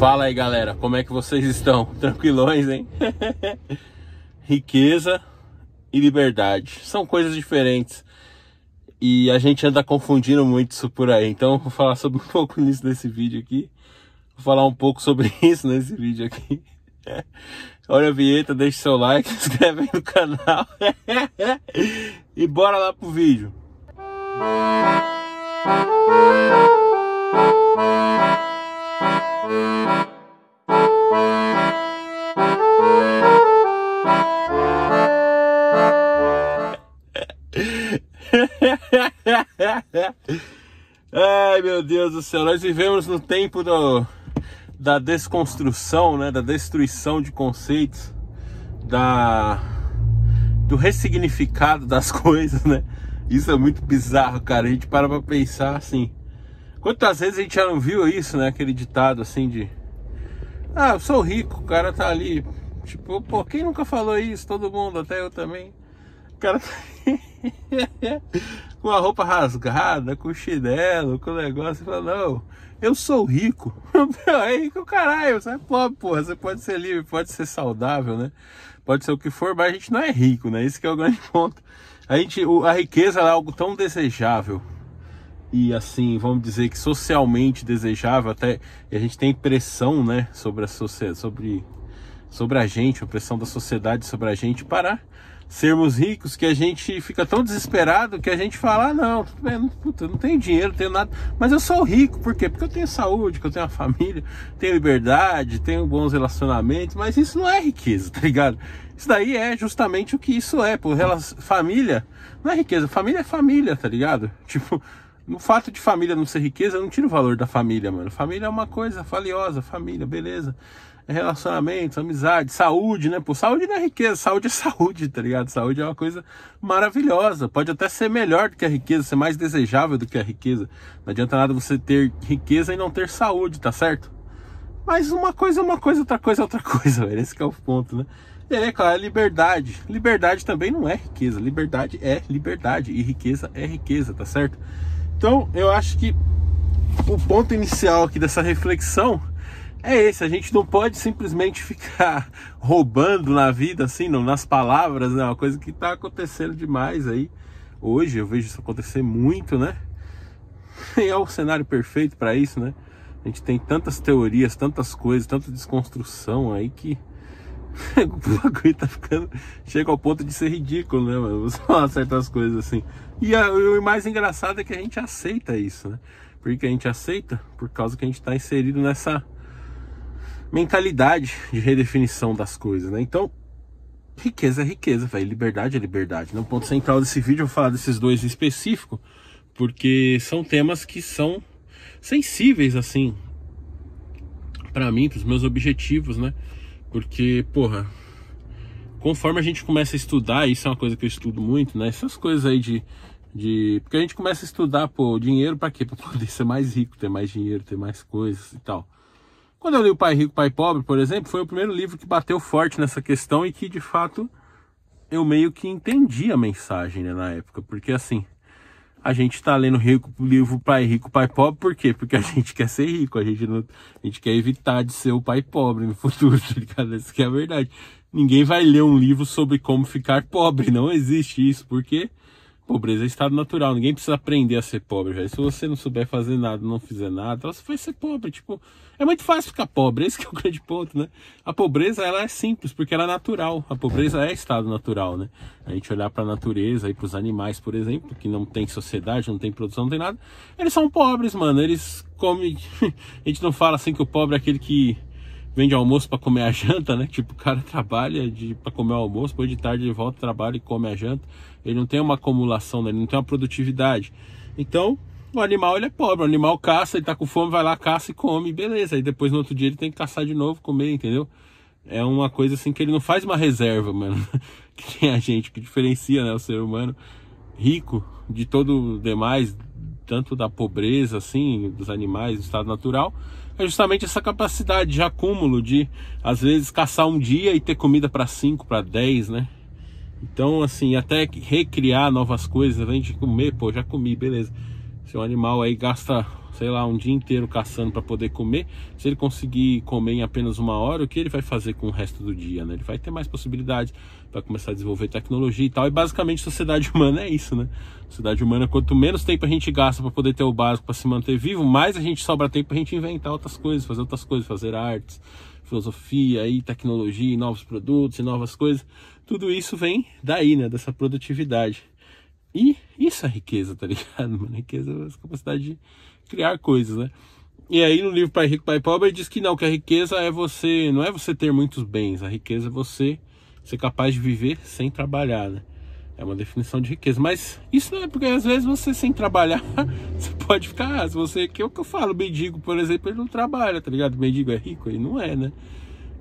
Fala aí galera, como é que vocês estão? Tranquilões, hein? Riqueza e liberdade são coisas diferentes e a gente anda confundindo muito isso por aí. Então vou falar sobre um pouco nisso nesse vídeo aqui. Vou falar um pouco sobre isso nesse vídeo aqui. Olha a vinheta, deixa seu like, se inscreve aí no canal e bora lá pro vídeo. Música Ai meu Deus do céu, nós vivemos no tempo do, da desconstrução, né, da destruição de conceitos, da do ressignificado das coisas, né? Isso é muito bizarro, cara. A gente para pra pensar assim. Quantas vezes a gente já não viu isso, né? Aquele ditado assim de. Ah, eu sou rico, o cara tá ali. Tipo, pô, quem nunca falou isso? Todo mundo, até eu também. O cara tá com a roupa rasgada, com chinelo, com o negócio. E fala, não, eu sou rico. é rico, caralho, você é pobre, porra. Você pode ser livre, pode ser saudável, né? Pode ser o que for, mas a gente não é rico, né? Isso que é o grande ponto. A gente, a riqueza é algo tão desejável e assim, vamos dizer que socialmente desejável, até a gente tem pressão, né, sobre a sociedade, sobre sobre a gente, a pressão da sociedade sobre a gente para sermos ricos, que a gente fica tão desesperado que a gente fala: ah, "Não, tudo bem, não, puta, não tenho dinheiro, não tenho nada, mas eu sou rico, por quê? Porque eu tenho saúde, que eu tenho uma família, tenho liberdade, tenho bons relacionamentos, mas isso não é riqueza, tá ligado? Isso daí é justamente o que isso é, por família, não é riqueza, família é família, tá ligado? Tipo, o fato de família não ser riqueza, não tira o valor da família, mano. Família é uma coisa valiosa, família, beleza. É relacionamentos, amizade, saúde, né? Pô, saúde não é riqueza, saúde é saúde, tá ligado? Saúde é uma coisa maravilhosa. Pode até ser melhor do que a riqueza, ser mais desejável do que a riqueza. Não adianta nada você ter riqueza e não ter saúde, tá certo? Mas uma coisa é uma coisa, outra coisa é outra coisa, velho. Esse é o ponto, né? E aí, é claro, é liberdade. Liberdade também não é riqueza. Liberdade é liberdade. E riqueza é riqueza, tá certo? Então, eu acho que o ponto inicial aqui dessa reflexão é esse, a gente não pode simplesmente ficar roubando na vida, assim, não, nas palavras, né? É uma coisa que está acontecendo demais aí. Hoje eu vejo isso acontecer muito, né? E é o cenário perfeito para isso, né? A gente tem tantas teorias, tantas coisas, tanta desconstrução aí que o bagulho tá ficando. Chega ao ponto de ser ridículo, né, mano? Você falar certas coisas assim. E, a, o mais engraçado é que a gente aceita isso, né? Porque a gente aceita por causa que a gente tá inserido nessa mentalidade de redefinição das coisas, né? Então, riqueza é riqueza, velho. Liberdade é liberdade. No ponto central desse vídeo, eu vou falar desses dois em específico, porque são temas que são sensíveis, assim, para mim, pros meus objetivos, né? Porque, porra, conforme a gente começa a estudar, isso é uma coisa que eu estudo muito, né? Essas coisas aí de. de porque a gente começa a estudar, pô, dinheiro para quê? Pra poder ser mais rico, ter mais dinheiro, ter mais coisas e tal. Quando eu li O Pai Rico, Pai Pobre, por exemplo, foi o primeiro livro que bateu forte nessa questão e que, de fato, eu meio que entendi a mensagem né, na época. Porque, assim, a gente tá lendo rico, livro Pai Rico, Pai Pobre, por quê? Porque a gente quer ser rico, a gente, não, a gente quer evitar de ser o pai pobre no futuro, tá ligado? Essa que é a verdade. Ninguém vai ler um livro sobre como ficar pobre, não existe isso, porque pobreza é estado natural, ninguém precisa aprender a ser pobre, velho. Se você não souber fazer nada, não fizer nada, você vai ser pobre, tipo, é muito fácil ficar pobre, esse é o grande ponto, né? A pobreza, ela é simples, porque ela é natural, a pobreza é estado natural, né? A gente olhar para a natureza e para os animais, por exemplo, que não tem sociedade, não tem produção, não tem nada, eles são pobres, mano, eles comem, a gente não fala assim que o pobre é aquele que vende almoço para comer a janta, né? Tipo, o cara trabalha de para comer o almoço, depois de tarde ele volta trabalha e come a janta. Ele não tem uma acumulação, né? ele não tem uma produtividade. Então, o animal ele é pobre, o animal caça, ele tá com fome, vai lá, caça e come, beleza. Aí depois no outro dia ele tem que caçar de novo, comer, entendeu? É uma coisa assim que ele não faz uma reserva, mano. que tem a gente que diferencia, né, o ser humano rico de todo o demais, tanto da pobreza assim, dos animais, do estado natural, é justamente essa capacidade de acúmulo, de às vezes caçar um dia e ter comida para 5, para 10, né? Então, assim, até recriar novas coisas, além de comer, pô, já comi, beleza. Se um animal aí gasta sei lá, um dia inteiro caçando para poder comer, se ele conseguir comer em apenas uma hora, o que ele vai fazer com o resto do dia, né? Ele vai ter mais possibilidade para começar a desenvolver tecnologia e tal. E basicamente sociedade humana é isso, né? Sociedade humana, quanto menos tempo a gente gasta para poder ter o básico para se manter vivo, mais a gente sobra tempo para a gente inventar outras coisas, fazer outras coisas, fazer artes, filosofia e tecnologia, e novos produtos e novas coisas. Tudo isso vem daí, né? Dessa produtividade. E isso é riqueza, tá ligado? riqueza é a capacidade de criar coisas, né? E aí no livro Pai Rico, Pai Pobre diz que não, que a riqueza é você, não é você ter muitos bens, a riqueza é você ser capaz de viver sem trabalhar, né? É uma definição de riqueza, mas isso não é porque às vezes você sem trabalhar, você pode ficar, ah, se você, que é o que eu falo, o mendigo, por exemplo, ele não trabalha, tá ligado? O mendigo é rico, ele não é, né?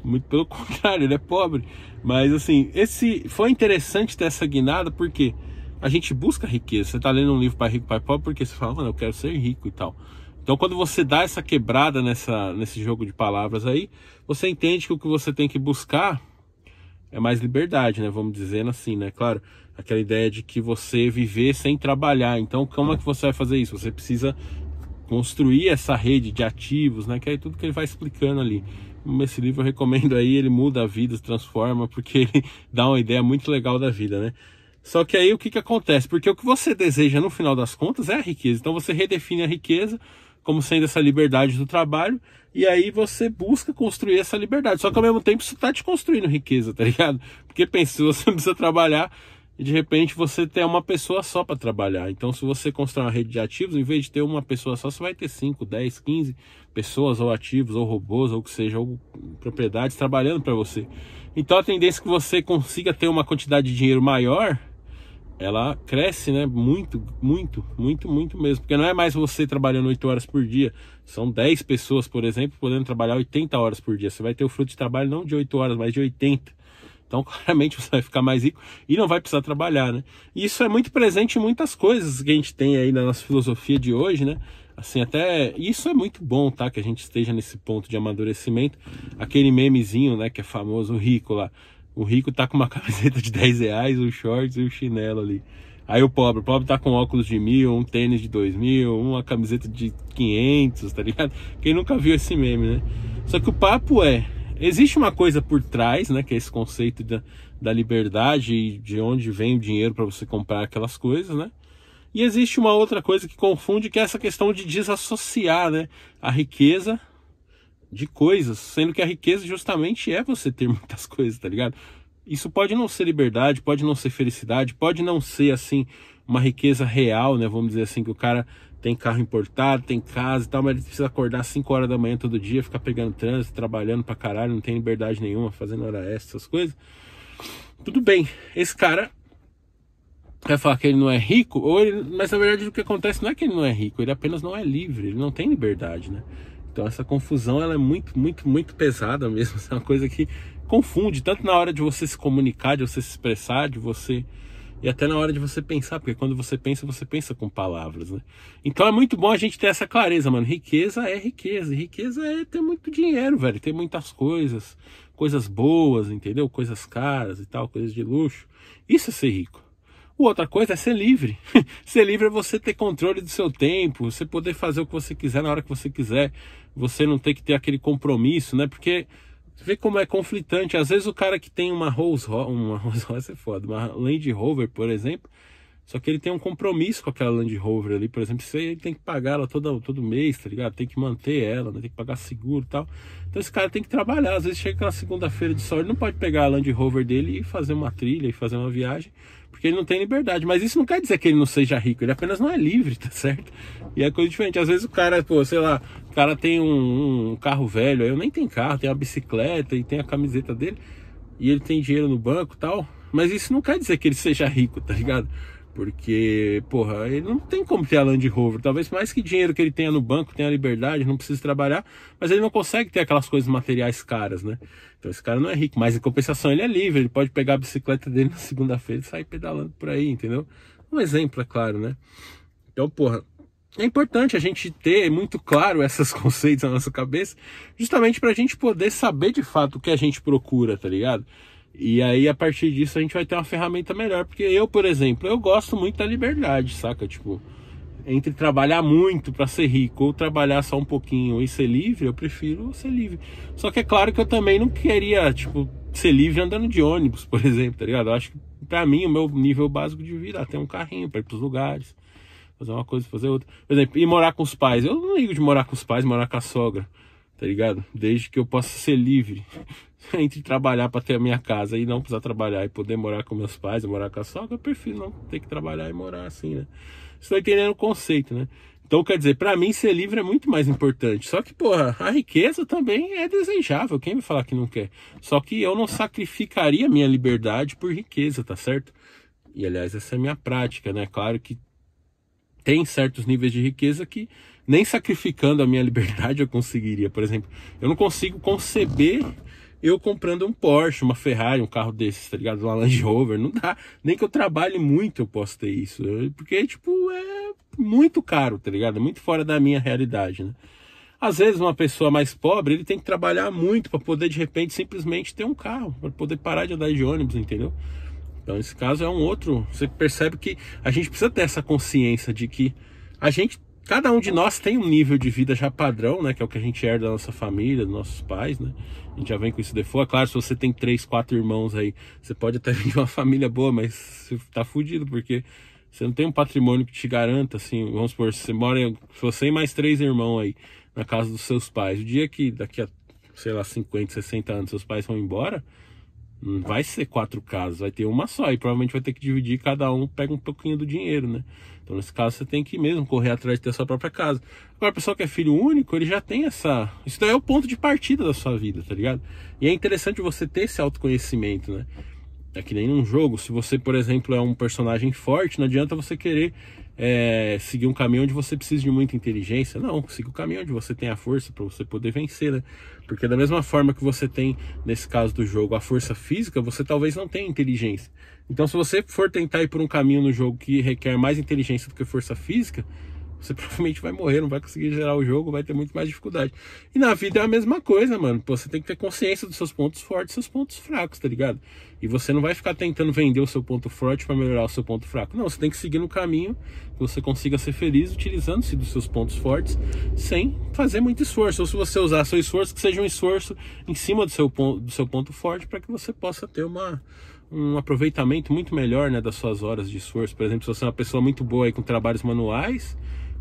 Muito pelo contrário, ele é pobre. Mas assim, esse foi interessante ter essa guinada porque a gente busca riqueza. Você está lendo um livro para Rico, Pai Pobre porque você fala, mano, eu quero ser rico e tal. Então, quando você dá essa quebrada nessa, nesse jogo de palavras aí, você entende que o que você tem que buscar é mais liberdade, né? Vamos dizendo assim, né? Claro, aquela ideia de que você viver sem trabalhar. Então, como é que você vai fazer isso? Você precisa construir essa rede de ativos, né? Que é tudo que ele vai explicando ali. Esse livro eu recomendo aí, ele muda a vida, se transforma, porque ele dá uma ideia muito legal da vida, né? Só que aí o que, que acontece? Porque o que você deseja no final das contas é a riqueza. Então você redefine a riqueza como sendo essa liberdade do trabalho, e aí você busca construir essa liberdade. Só que ao mesmo tempo isso está te construindo riqueza, tá ligado? Porque pensa, se você não precisa trabalhar, e de repente você tem uma pessoa só para trabalhar. Então, se você constrói uma rede de ativos, em vez de ter uma pessoa só, você vai ter 5, 10, 15 pessoas, ou ativos, ou robôs, ou que seja, ou propriedades trabalhando para você. Então, a tendência é que você consiga ter uma quantidade de dinheiro maior ela cresce, né? Muito, muito, muito, muito mesmo. Porque não é mais você trabalhando 8 horas por dia. São 10 pessoas, por exemplo, podendo trabalhar 80 horas por dia. Você vai ter o fruto de trabalho não de 8 horas, mas de 80. Então, claramente, você vai ficar mais rico e não vai precisar trabalhar, né? E isso é muito presente em muitas coisas que a gente tem aí na nossa filosofia de hoje, né? Assim, até isso é muito bom, tá? Que a gente esteja nesse ponto de amadurecimento. Aquele memezinho, né? Que é famoso, rico lá o rico tá com uma camiseta de 10 reais, os shorts e um chinelo ali. Aí o pobre, o pobre tá com óculos de mil, um tênis de dois mil, uma camiseta de 500, tá ligado? Quem nunca viu esse meme, né? Só que o papo é, existe uma coisa por trás, né? Que é esse conceito da, da liberdade e de onde vem o dinheiro para você comprar aquelas coisas, né? E existe uma outra coisa que confunde, que é essa questão de desassociar né, a riqueza de coisas, sendo que a riqueza justamente é você ter muitas coisas, tá ligado? Isso pode não ser liberdade, pode não ser felicidade, pode não ser assim uma riqueza real, né? Vamos dizer assim que o cara tem carro importado, tem casa e tal, mas ele precisa acordar às 5 horas da manhã todo dia, ficar pegando trânsito, trabalhando pra caralho, não tem liberdade nenhuma, fazendo hora extra, essas coisas. Tudo bem. Esse cara quer falar que ele não é rico, ou ele, mas na verdade o que acontece não é que ele não é rico, ele apenas não é livre, ele não tem liberdade, né? Então essa confusão ela é muito, muito, muito pesada mesmo. É uma coisa que confunde, tanto na hora de você se comunicar, de você se expressar, de você. E até na hora de você pensar, porque quando você pensa, você pensa com palavras, né? Então é muito bom a gente ter essa clareza, mano. Riqueza é riqueza. Riqueza é ter muito dinheiro, velho. Ter muitas coisas. Coisas boas, entendeu? Coisas caras e tal, coisas de luxo. Isso é ser rico. Outra coisa é ser livre. ser livre é você ter controle do seu tempo, você poder fazer o que você quiser na hora que você quiser, você não ter que ter aquele compromisso, né? Porque vê como é conflitante. Às vezes o cara que tem uma Rolls Royce, uma Rolls Royce é foda, uma Land Rover, por exemplo, só que ele tem um compromisso com aquela Land Rover ali, por exemplo, ele tem que pagar ela todo, todo mês, tá ligado? Tem que manter ela, né? tem que pagar seguro e tal. Então esse cara tem que trabalhar. Às vezes chega na segunda-feira de sol, ele não pode pegar a Land Rover dele e fazer uma trilha e fazer uma viagem, porque ele não tem liberdade. Mas isso não quer dizer que ele não seja rico, ele apenas não é livre, tá certo? E é coisa diferente. Às vezes o cara, pô, sei lá, o cara tem um, um carro velho, eu nem tenho carro, tem uma bicicleta e tem a camiseta dele, e ele tem dinheiro no banco tal. Mas isso não quer dizer que ele seja rico, tá ligado? Porque, porra, ele não tem como ter a Land Rover. Talvez mais que dinheiro que ele tenha no banco, tenha liberdade, não precisa trabalhar, mas ele não consegue ter aquelas coisas materiais caras, né? Então esse cara não é rico, mas em compensação ele é livre, ele pode pegar a bicicleta dele na segunda-feira e sair pedalando por aí, entendeu? Um exemplo, é claro, né? Então, porra, é importante a gente ter muito claro esses conceitos na nossa cabeça, justamente para a gente poder saber de fato o que a gente procura, tá ligado? E aí, a partir disso, a gente vai ter uma ferramenta melhor. Porque eu, por exemplo, eu gosto muito da liberdade, saca? Tipo, entre trabalhar muito para ser rico ou trabalhar só um pouquinho e ser livre, eu prefiro ser livre. Só que é claro que eu também não queria, tipo, ser livre andando de ônibus, por exemplo, tá ligado? Eu acho que para mim o meu nível básico de vida é ter um carrinho para ir pros lugares, fazer uma coisa, fazer outra. Por exemplo, ir morar com os pais. Eu não ligo de morar com os pais, morar com a sogra tá ligado? Desde que eu possa ser livre entre trabalhar para ter a minha casa e não precisar trabalhar e poder morar com meus pais, morar com a sogra, eu prefiro não ter que trabalhar e morar assim, né? Você tá entendendo o conceito, né? Então, quer dizer, para mim ser livre é muito mais importante. Só que, porra, a riqueza também é desejável. Quem vai falar que não quer? Só que eu não sacrificaria minha liberdade por riqueza, tá certo? E aliás, essa é a minha prática, né? Claro que tem certos níveis de riqueza que nem sacrificando a minha liberdade eu conseguiria. Por exemplo, eu não consigo conceber eu comprando um Porsche, uma Ferrari, um carro desses, tá ligado? Uma Land Rover, não dá. Nem que eu trabalhe muito eu posso ter isso. Porque, tipo, é muito caro, tá ligado? É muito fora da minha realidade, né? Às vezes, uma pessoa mais pobre, ele tem que trabalhar muito para poder, de repente, simplesmente ter um carro, para poder parar de andar de ônibus, entendeu? Então, esse caso é um outro. Você percebe que a gente precisa ter essa consciência de que a gente Cada um de nós tem um nível de vida já padrão, né? Que é o que a gente herda da nossa família, dos nossos pais, né? A gente já vem com isso de fora. Claro, se você tem três, quatro irmãos aí, você pode até vir de uma família boa, mas você tá fudido, porque você não tem um patrimônio que te garanta, assim, vamos supor, se você mora, se você e mais três irmãos aí, na casa dos seus pais, o dia que daqui a, sei lá, 50, 60 anos seus pais vão embora, não vai ser quatro casas, vai ter uma só, e provavelmente vai ter que dividir, cada um pega um pouquinho do dinheiro, né? Então, nesse caso, você tem que mesmo correr atrás de ter a sua própria casa. Agora, o pessoal que é filho único, ele já tem essa. Isso daí é o ponto de partida da sua vida, tá ligado? E é interessante você ter esse autoconhecimento, né? É que nem num jogo. Se você, por exemplo, é um personagem forte, não adianta você querer é, seguir um caminho onde você precisa de muita inteligência. Não, siga o caminho onde você tem a força para você poder vencer, né? Porque da mesma forma que você tem, nesse caso do jogo, a força física, você talvez não tenha inteligência. Então, se você for tentar ir por um caminho no jogo que requer mais inteligência do que força física, você provavelmente vai morrer, não vai conseguir gerar o jogo, vai ter muito mais dificuldade. E na vida é a mesma coisa, mano. Pô, você tem que ter consciência dos seus pontos fortes e seus pontos fracos, tá ligado? E você não vai ficar tentando vender o seu ponto forte para melhorar o seu ponto fraco. Não, você tem que seguir no caminho que você consiga ser feliz utilizando-se dos seus pontos fortes sem fazer muito esforço. Ou se você usar seu esforço, que seja um esforço em cima do seu ponto, do seu ponto forte para que você possa ter uma, um aproveitamento muito melhor né, das suas horas de esforço. Por exemplo, se você é uma pessoa muito boa aí com trabalhos manuais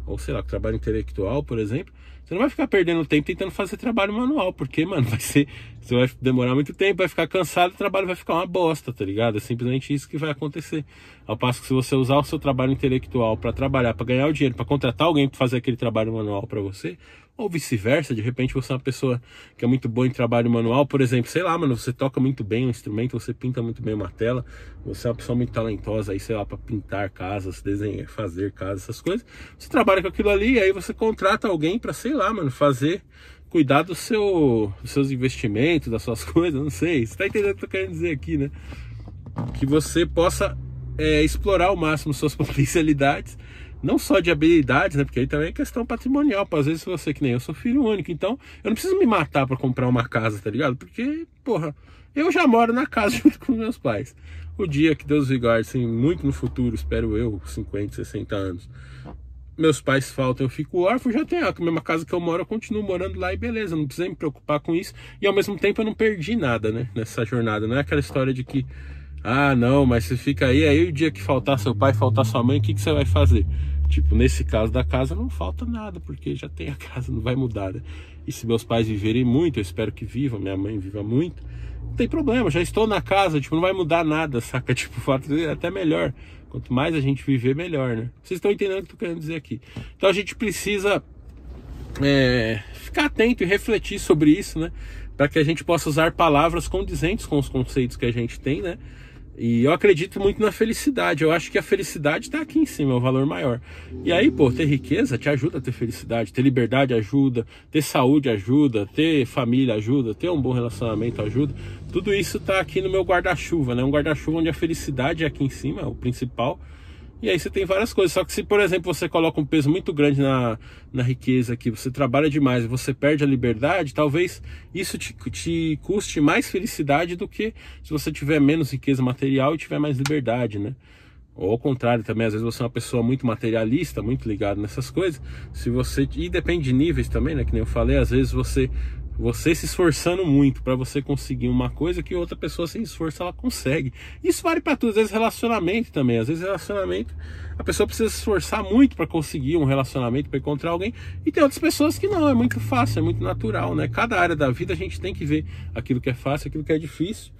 ou sei lá, trabalho intelectual, por exemplo, você não vai ficar perdendo tempo tentando fazer trabalho manual, porque, mano, vai ser. Você vai demorar muito tempo, vai ficar cansado, o trabalho vai ficar uma bosta, tá ligado? É simplesmente isso que vai acontecer. Ao passo que se você usar o seu trabalho intelectual para trabalhar, para ganhar o dinheiro, para contratar alguém para fazer aquele trabalho manual para você, ou vice-versa, de repente você é uma pessoa que é muito boa em trabalho manual, por exemplo, sei lá, mano, você toca muito bem um instrumento, você pinta muito bem uma tela, você é uma pessoa muito talentosa aí, sei lá, para pintar casas, desenhar, fazer casas, essas coisas. Você trabalha com aquilo ali, aí você contrata alguém para, sei lá, mano, fazer cuidar do seu, dos seus investimentos, das suas coisas, não sei. Você tá entendendo o que eu tô querendo dizer aqui, né? Que você possa é, explorar ao máximo suas potencialidades não só de habilidades, né? Porque aí também é questão patrimonial. às vezes você, que nem eu, sou filho único, então eu não preciso me matar para comprar uma casa, tá ligado? Porque, porra, eu já moro na casa junto com meus pais. O dia que Deus guarde, assim, muito no futuro, espero eu, 50, 60 anos, meus pais faltam, eu fico órfão, já tenho a mesma casa que eu moro, eu continuo morando lá e beleza, não precisa me preocupar com isso. E ao mesmo tempo eu não perdi nada, né, nessa jornada. Não é aquela história de que ah, não, mas você fica aí, aí o dia que faltar seu pai, faltar sua mãe, o que, que você vai fazer? Tipo, nesse caso da casa não falta nada, porque já tem a casa, não vai mudar. Né? E se meus pais viverem muito, eu espero que vivam, minha mãe viva muito, não tem problema, já estou na casa, tipo, não vai mudar nada, saca? Tipo, é até melhor. Quanto mais a gente viver, melhor, né? Vocês estão entendendo o que eu tô querendo dizer aqui. Então a gente precisa é, ficar atento e refletir sobre isso, né? Para que a gente possa usar palavras condizentes com os conceitos que a gente tem, né? E eu acredito muito na felicidade. Eu acho que a felicidade está aqui em cima, é o valor maior. E aí, pô, ter riqueza te ajuda a ter felicidade, ter liberdade ajuda, ter saúde ajuda, ter família ajuda, ter um bom relacionamento ajuda. Tudo isso está aqui no meu guarda-chuva, né? Um guarda-chuva onde a felicidade é aqui em cima, é o principal e aí você tem várias coisas. Só que se, por exemplo, você coloca um peso muito grande na, na riqueza que você trabalha demais e você perde a liberdade, talvez isso te, te custe mais felicidade do que se você tiver menos riqueza material e tiver mais liberdade, né? Ou ao contrário também, às vezes você é uma pessoa muito materialista, muito ligada nessas coisas. Se você e depende de níveis também, né? Que nem eu falei, às vezes você você se esforçando muito para você conseguir uma coisa que outra pessoa sem esforço ela consegue. Isso vale para tudo, às vezes relacionamento também. Às vezes relacionamento, a pessoa precisa se esforçar muito para conseguir um relacionamento, para encontrar alguém. E tem outras pessoas que não, é muito fácil, é muito natural, né? Cada área da vida a gente tem que ver aquilo que é fácil, aquilo que é difícil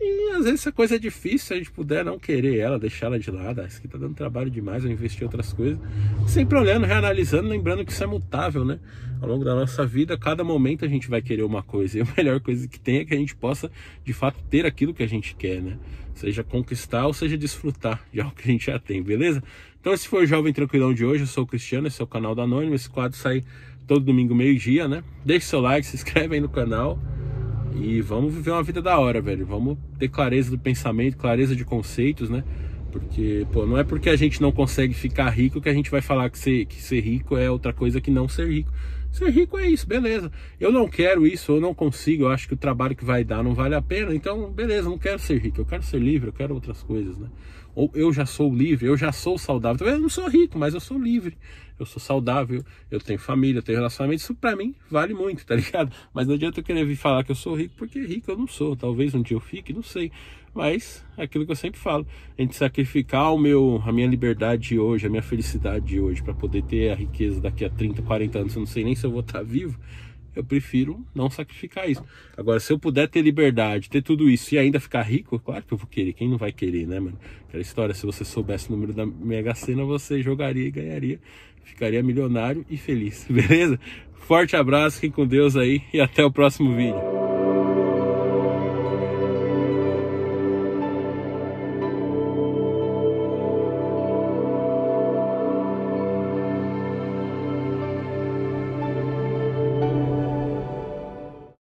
e às vezes essa coisa é difícil, se a gente puder não querer ela, deixar ela de lado, acho isso aqui tá dando trabalho demais, eu investir em outras coisas, sempre olhando, reanalisando, lembrando que isso é mutável, né? Ao longo da nossa vida, a cada momento a gente vai querer uma coisa, e a melhor coisa que tem é que a gente possa, de fato, ter aquilo que a gente quer, né? Seja conquistar ou seja desfrutar de algo que a gente já tem, beleza? Então esse foi o Jovem Tranquilão de hoje, eu sou o Cristiano, esse é o canal da Anônimo, esse quadro sai todo domingo meio-dia, né? Deixe seu like, se inscreve aí no canal. E vamos viver uma vida da hora, velho. Vamos ter clareza do pensamento, clareza de conceitos, né? Porque, pô, não é porque a gente não consegue ficar rico que a gente vai falar que ser, que ser rico é outra coisa que não ser rico. Ser rico é isso, beleza. Eu não quero isso, eu não consigo, eu acho que o trabalho que vai dar não vale a pena, então, beleza, não quero ser rico, eu quero ser livre, eu quero outras coisas, né? Ou eu já sou livre, eu já sou saudável. Talvez eu não sou rico, mas eu sou livre, eu sou saudável, eu tenho família, eu tenho relacionamento, isso pra mim vale muito, tá ligado? Mas não adianta eu querer vir falar que eu sou rico, porque rico eu não sou. Talvez um dia eu fique, não sei. Mas aquilo que eu sempre falo, a gente sacrificar o meu, a minha liberdade de hoje, a minha felicidade de hoje, para poder ter a riqueza daqui a 30, 40 anos, eu não sei nem se eu vou estar tá vivo, eu prefiro não sacrificar isso. Agora, se eu puder ter liberdade, ter tudo isso e ainda ficar rico, claro que eu vou querer. Quem não vai querer, né, mano? Aquela história, se você soubesse o número da Mega Sena, você jogaria e ganharia. Ficaria milionário e feliz, beleza? Forte abraço, fiquem com Deus aí e até o próximo vídeo.